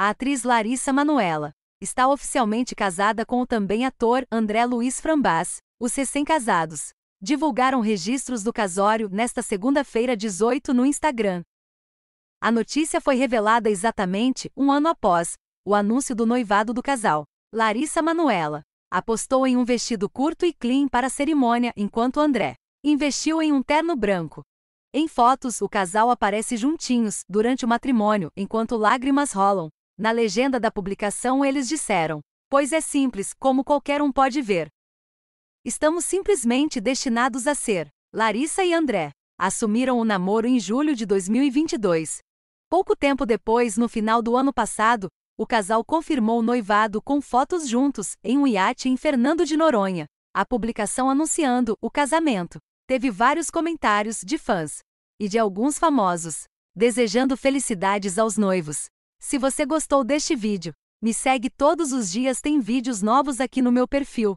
A atriz Larissa Manuela está oficialmente casada com o também ator André Luiz Frambás. Os recém-casados divulgaram registros do casório nesta segunda-feira 18 no Instagram. A notícia foi revelada exatamente um ano após o anúncio do noivado do casal. Larissa Manuela apostou em um vestido curto e clean para a cerimônia, enquanto André investiu em um terno branco. Em fotos, o casal aparece juntinhos durante o matrimônio, enquanto lágrimas rolam. Na legenda da publicação, eles disseram: Pois é simples, como qualquer um pode ver. Estamos simplesmente destinados a ser. Larissa e André assumiram o namoro em julho de 2022. Pouco tempo depois, no final do ano passado, o casal confirmou o noivado com fotos juntos em um iate em Fernando de Noronha. A publicação anunciando o casamento teve vários comentários de fãs e de alguns famosos, desejando felicidades aos noivos. Se você gostou deste vídeo, me segue todos os dias tem vídeos novos aqui no meu perfil.